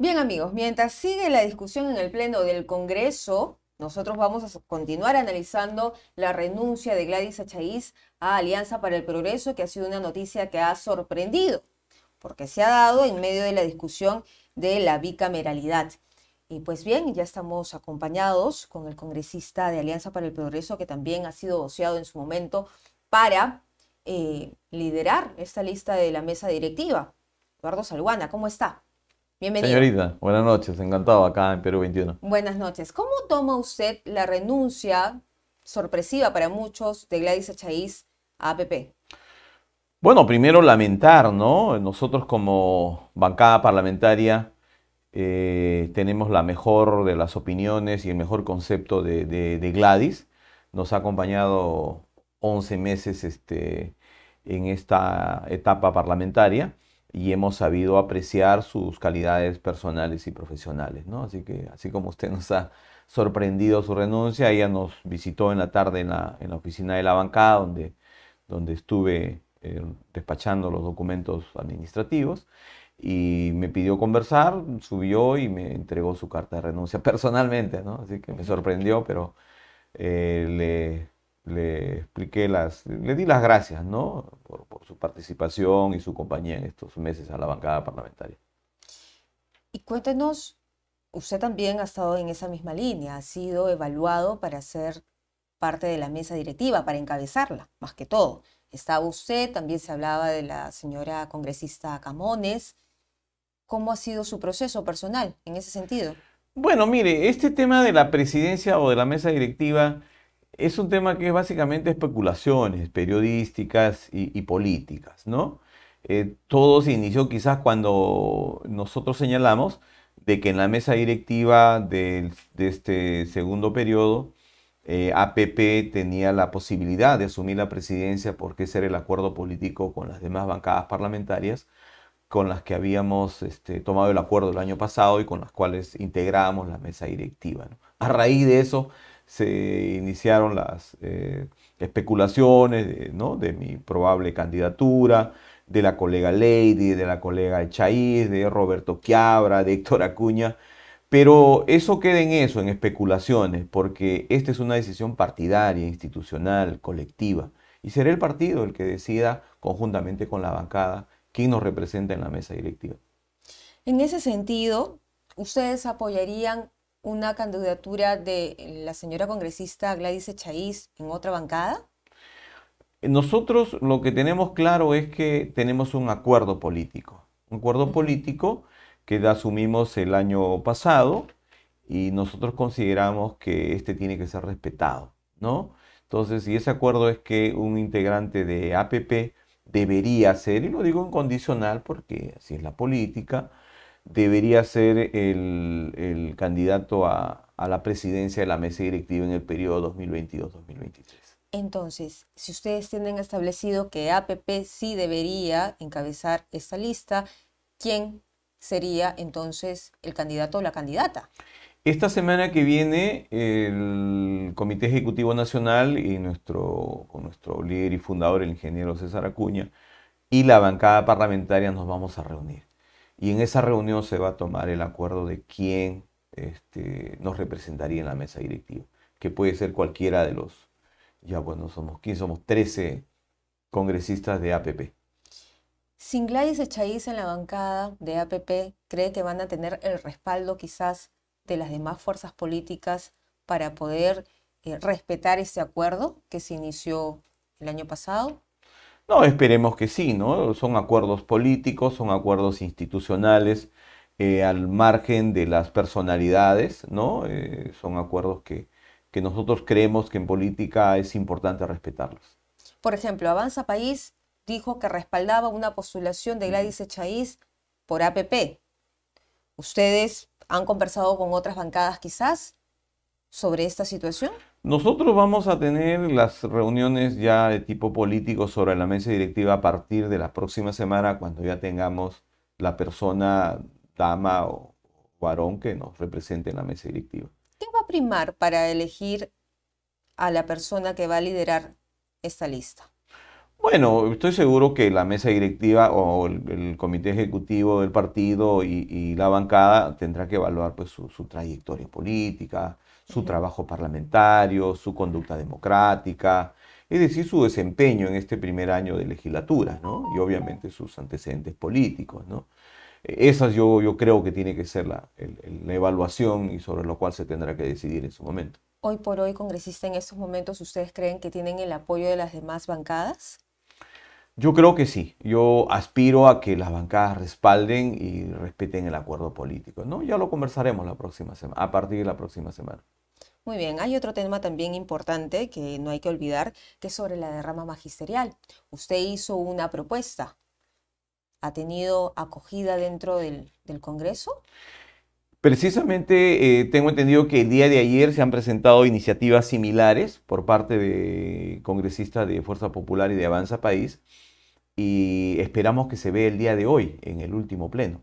Bien amigos, mientras sigue la discusión en el Pleno del Congreso, nosotros vamos a continuar analizando la renuncia de Gladys Achaís a Alianza para el Progreso, que ha sido una noticia que ha sorprendido, porque se ha dado en medio de la discusión de la bicameralidad. Y pues bien, ya estamos acompañados con el congresista de Alianza para el Progreso, que también ha sido voceado en su momento para eh, liderar esta lista de la mesa directiva. Eduardo Salguana, ¿cómo está? Bienvenida, Señorita, buenas noches, encantado acá en Perú 21. Buenas noches. ¿Cómo toma usted la renuncia sorpresiva para muchos de Gladys Achaíz a APP? Bueno, primero lamentar, ¿no? Nosotros como bancada parlamentaria eh, tenemos la mejor de las opiniones y el mejor concepto de, Gladys. Nos ha acompañado 11 meses este, en esta etapa parlamentaria y hemos sabido apreciar sus calidades personales y profesionales. ¿no? Así que así como usted nos ha sorprendido su renuncia, ella nos visitó en la tarde en la, en la oficina de la bancada donde, donde estuve eh, despachando los documentos administrativos y me pidió conversar, subió y me entregó su carta de renuncia personalmente, ¿no? Así que me sorprendió, pero eh, le le expliqué las, le di las gracias, ¿no? Por, por, su participación y su compañía en estos meses a la bancada parlamentaria. Y cuéntenos, usted también ha estado en esa misma línea, ha sido evaluado para ser parte de la mesa directiva, para encabezarla, más que todo. Estaba usted, también se hablaba de la señora congresista Camones. ¿Cómo ha sido su proceso personal en ese sentido? Bueno, mire, este tema de la presidencia o de la mesa directiva es un tema que es básicamente especulaciones periodísticas y, políticas, ¿no? Eh, todo se inició quizás cuando nosotros señalamos de que en la mesa directiva de, este segundo periodo, eh, APP tenía la posibilidad de asumir la presidencia porque ese era el acuerdo político con las demás bancadas parlamentarias con las que habíamos este, tomado el acuerdo el año pasado y con las cuales integrábamos la mesa directiva. A raíz de eso se iniciaron las eh, especulaciones de, ¿no? de mi probable candidatura, de la colega Lady, de la colega Chaís, de Roberto Quiabra, de Héctor Acuña. Pero eso queda en eso, en especulaciones, porque esta es una decisión partidaria, institucional, colectiva. Y será el partido el que decida, conjuntamente con la bancada, quién nos representa en la mesa directiva. En ese sentido, ¿ustedes apoyarían una candidatura de la señora congresista Gladys Echaíz en otra bancada? Nosotros lo que tenemos claro es que tenemos un acuerdo político, un acuerdo político que asumimos el año pasado y nosotros consideramos que este tiene que ser respetado, ¿no? Entonces, si ese acuerdo es que un integrante de APP debería ser, y lo digo incondicional porque así es la política, debería ser el, candidato a, a, la presidencia de la mesa directiva en el periodo 2022-2023. Entonces, si ustedes tienen establecido que APP sí debería encabezar esta lista, ¿quién sería entonces el candidato o la candidata? Esta semana que viene, el Comité Ejecutivo Nacional y nuestro, con nuestro líder y fundador, el ingeniero César Acuña, y la bancada parlamentaria nos vamos a reunir. Y en esa reunión se va a tomar el acuerdo de quién este, nos representaría en la mesa directiva, que puede ser cualquiera de los, ya bueno, pues somos 15, somos 13 congresistas de APP. Sin Gladys Echaíz en la bancada de APP, ¿cree que van a tener el respaldo quizás de las demás fuerzas políticas para poder eh, respetar ese acuerdo que se inició el año pasado? No, esperemos que sí, ¿no? Son acuerdos políticos, son acuerdos institucionales eh, al margen de las personalidades, ¿no? Eh, son acuerdos que, nosotros creemos que en política es importante respetarlos. Por ejemplo, Avanza País dijo que respaldaba una postulación de Gladys Echaíz por APP. ¿Ustedes han conversado con otras bancadas quizás sobre esta situación? Nosotros vamos a tener las reuniones ya de tipo político sobre la mesa directiva a partir de la próxima semana, cuando ya tengamos la persona, dama o varón que nos represente en la mesa directiva. ¿Qué va a primar para elegir a la persona que va a liderar esta lista? Bueno, estoy seguro que la mesa directiva o el, comité ejecutivo del partido y, la bancada tendrá que evaluar pues, su, trayectoria política, su trabajo parlamentario, su conducta democrática, es decir, su desempeño en este primer año de legislatura, ¿no? Y obviamente sus antecedentes políticos, ¿no? Esa yo, yo creo que tiene que ser la, la evaluación y sobre lo cual se tendrá que decidir en su momento. Hoy por hoy, congresista, en estos momentos, ¿ustedes creen que tienen el apoyo de las demás bancadas? Yo creo que sí. Yo aspiro a que las bancadas respalden y respeten el acuerdo político. ¿no? Ya lo conversaremos la próxima semana, a partir de la próxima semana. Muy bien, hay otro tema también importante que no hay que olvidar, que es sobre la derrama magisterial. Usted hizo una propuesta. ¿Ha tenido acogida dentro del, Congreso? Precisamente eh, tengo entendido que el día de ayer se han presentado iniciativas similares por parte de congresistas de Fuerza Popular y de Avanza País y esperamos que se vea el día de hoy, en el último pleno.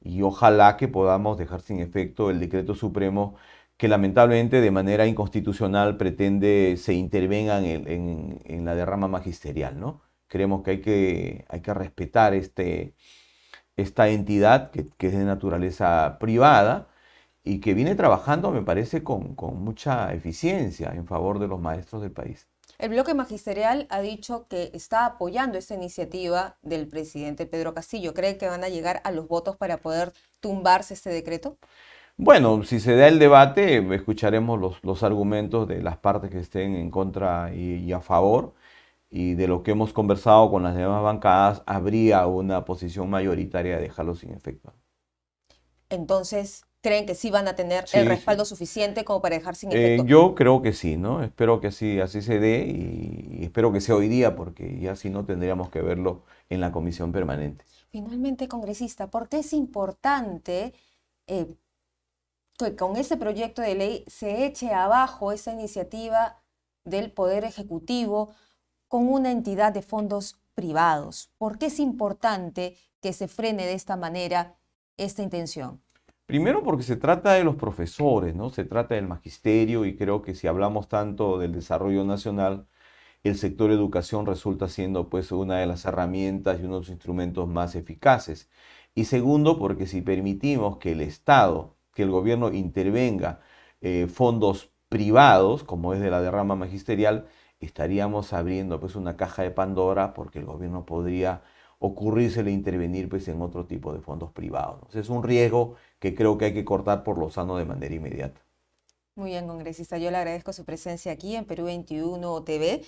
Y ojalá que podamos dejar sin efecto el decreto supremo que lamentablemente de manera inconstitucional pretende se intervenga en, la derrama magisterial. ¿no? Creemos que hay que, hay que respetar este, esta entidad que, es de naturaleza privada y que viene trabajando, me parece, con mucha eficiencia en favor de los maestros del país. El bloque magisterial ha dicho que está apoyando esta iniciativa del presidente Pedro Castillo. ¿Cree que van a llegar a los votos para poder tumbarse este decreto? Bueno, si se da el debate, escucharemos los, argumentos de las partes que estén en contra y, y, a favor. Y de lo que hemos conversado con las demás bancadas, habría una posición mayoritaria de dejarlo sin efecto. Entonces, creen que sí van a tener el respaldo suficiente como para dejar sin eh, efecto? yo creo que sí, ¿no? Espero que así, así se dé y espero que sea hoy día, porque ya si no tendríamos que verlo en la comisión permanente. Finalmente, congresista, ¿por qué es importante eh, que con ese proyecto de ley se eche abajo esa iniciativa del Poder Ejecutivo con una entidad de fondos privados? ¿Por qué es importante que se frene de esta manera esta intención? Primero porque se trata de los profesores, ¿no? Se trata del magisterio y creo que si hablamos tanto del desarrollo nacional, el sector educación resulta siendo pues una de las herramientas y uno de los instrumentos más eficaces. Y segundo porque si permitimos que el Estado, que el gobierno intervenga eh, fondos privados, como es de la derrama magisterial, estaríamos abriendo pues una caja de Pandora porque el gobierno podría ocurrírsele intervenir pues, en otro tipo de fondos privados. es un riesgo que creo que hay que cortar por lo sano de manera inmediata. Muy bien, congresista. Yo le agradezco su presencia aquí en Perú 21 TV.